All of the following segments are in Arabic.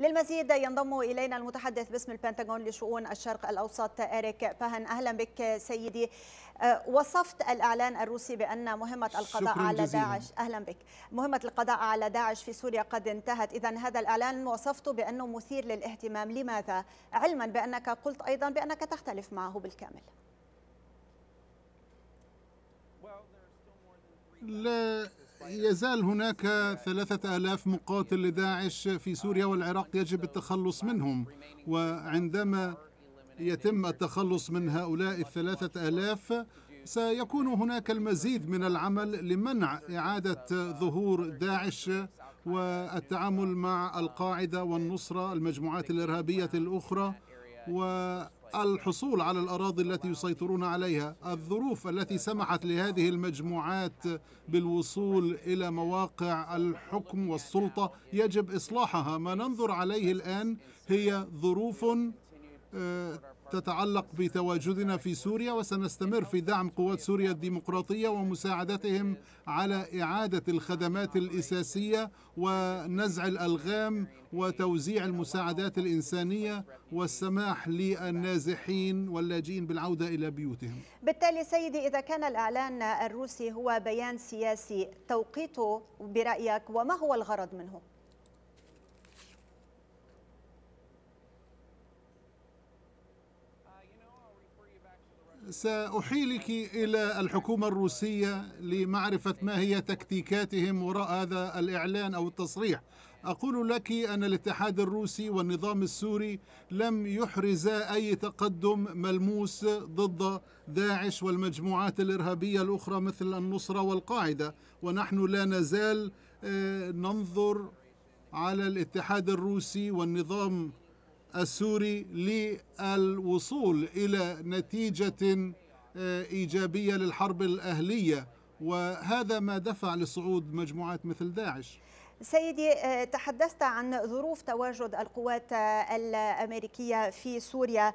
للمزيد ينضم إلينا المتحدث باسم البنتاغون لشؤون الشرق الأوسط إريك باهن أهلا بك سيدي أه، وصفت الإعلان الروسي بأن مهمة القضاء على جزيلا. داعش أهلا بك مهمة القضاء على داعش في سوريا قد انتهت إذا هذا الإعلان وصفته بأنه مثير للاهتمام لماذا؟ علما بأنك قلت أيضا بأنك تختلف معه بالكامل لا يزال هناك ثلاثة آلاف مقاتل لداعش في سوريا والعراق يجب التخلص منهم وعندما يتم التخلص من هؤلاء الثلاثة آلاف سيكون هناك المزيد من العمل لمنع إعادة ظهور داعش والتعامل مع القاعدة والنصرة المجموعات الإرهابية الأخرى و الحصول على الأراضي التي يسيطرون عليها الظروف التي سمحت لهذه المجموعات بالوصول إلى مواقع الحكم والسلطة يجب إصلاحها ما ننظر عليه الآن هي ظروف آه، تتعلق بتواجدنا في سوريا وسنستمر في دعم قوات سوريا الديمقراطية ومساعدتهم على إعادة الخدمات الأساسية ونزع الألغام وتوزيع المساعدات الإنسانية والسماح للنازحين واللاجئين بالعودة إلى بيوتهم بالتالي سيدي إذا كان الإعلان الروسي هو بيان سياسي توقيته برأيك وما هو الغرض منه؟ سأحيلك إلى الحكومة الروسية لمعرفة ما هي تكتيكاتهم وراء هذا الإعلان أو التصريح أقول لك أن الاتحاد الروسي والنظام السوري لم يحرزا أي تقدم ملموس ضد داعش والمجموعات الإرهابية الأخرى مثل النصرة والقاعدة ونحن لا نزال آه، ننظر على الاتحاد الروسي والنظام السوري للوصول إلى نتيجة آه، إيجابية للحرب الأهلية وهذا ما دفع لصعود مجموعات مثل داعش سيدي آه، تحدثت عن ظروف تواجد القوات آه، الامريكيه في سوريا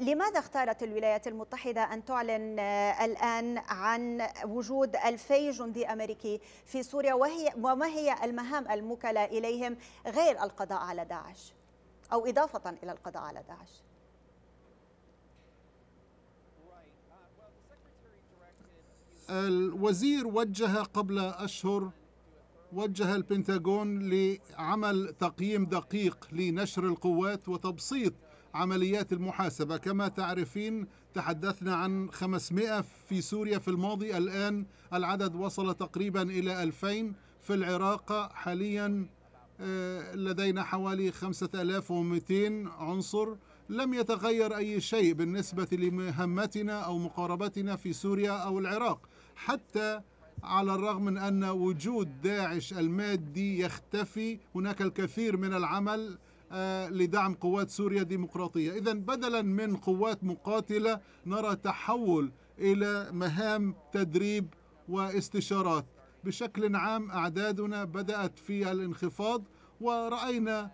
لماذا اختارت الولايات المتحده ان تعلن الان عن وجود 2000 جندي امريكي في سوريا وهي وما هي المهام الموكله اليهم غير القضاء على داعش أو إضافة إلى القضاء على داعش الوزير وجه قبل أشهر وجه البنتاغون لعمل تقييم دقيق لنشر القوات وتبسيط عمليات المحاسبة كما تعرفين تحدثنا عن 500 في سوريا في الماضي الآن العدد وصل تقريبا إلى 2000 في العراق حاليا آه، لدينا حوالي 5200 عنصر لم يتغير أي شيء بالنسبة لمهمتنا أو مقاربتنا في سوريا أو العراق حتى على الرغم من أن وجود داعش المادي يختفي هناك الكثير من العمل آه، لدعم قوات سوريا الديمقراطية إذا بدلا من قوات مقاتلة نرى تحول إلى مهام تدريب واستشارات بشكل عام أعدادنا بدأت في الانخفاض ورأينا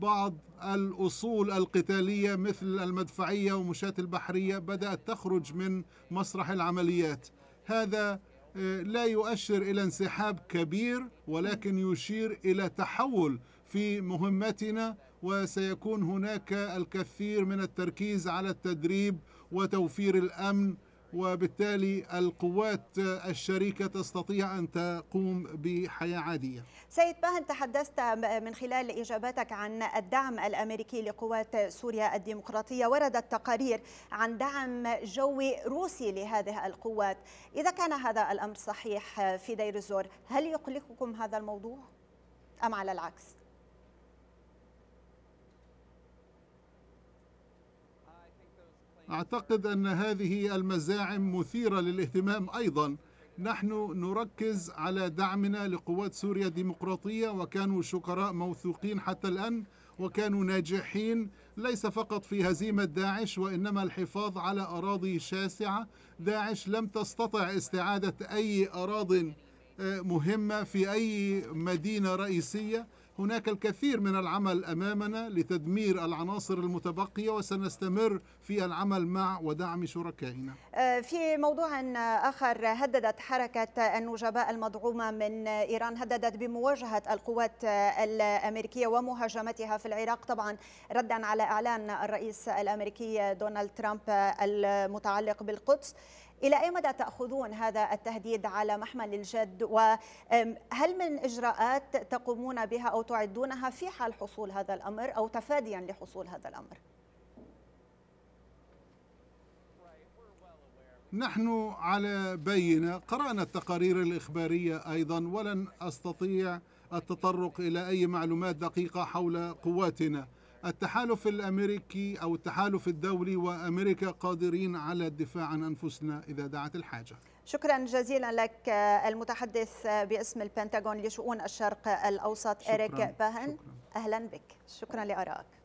بعض الأصول القتالية مثل المدفعية ومشاة البحرية بدأت تخرج من مسرح العمليات هذا آه، لا يؤشر إلى انسحاب كبير ولكن يشير إلى تحول في مهمتنا وسيكون هناك الكثير من التركيز على التدريب وتوفير الأمن وبالتالي القوات الشريكة تستطيع أن تقوم بحياة عادية سيد باهن تحدثت من خلال إجاباتك عن الدعم الأمريكي لقوات سوريا الديمقراطية وردت تقارير عن دعم جوي روسي لهذه القوات إذا كان هذا الأمر صحيح في دير الزور هل يقلقكم هذا الموضوع أم على العكس؟ أعتقد أن هذه المزاعم مثيرة للاهتمام أيضا نحن نركز على دعمنا لقوات سوريا الديمقراطية وكانوا شكراء موثوقين حتى الآن وكانوا ناجحين ليس فقط في هزيمة داعش وإنما الحفاظ على أراضي شاسعة داعش لم تستطع استعادة أي أراضٍ آه، مهمة في أي مدينة رئيسية هناك الكثير من العمل امامنا لتدمير العناصر المتبقيه وسنستمر في العمل مع ودعم شركائنا. آه، في موضوع اخر هددت حركه النجباء المدعومه من ايران هددت بمواجهه القوات الامريكيه ومهاجمتها في العراق طبعا ردا على اعلان الرئيس الامريكي دونالد ترامب المتعلق بالقدس. إلى أي مدى تأخذون هذا التهديد على محمل الجد وهل من إجراءات تقومون بها أو تعدونها في حال حصول هذا الأمر أو تفاديا لحصول هذا الأمر؟ نحن على بينة قرأنا التقارير الإخبارية أيضا ولن أستطيع التطرق إلى أي معلومات دقيقة حول قواتنا التحالف الامريكي او التحالف الدولي وامريكا قادرين على الدفاع عن انفسنا اذا دعت الحاجه. شكرا جزيلا لك آه، المتحدث آه، باسم البنتاغون لشؤون الشرق الاوسط اريك باهن شكرا. اهلا بك شكرا لارائك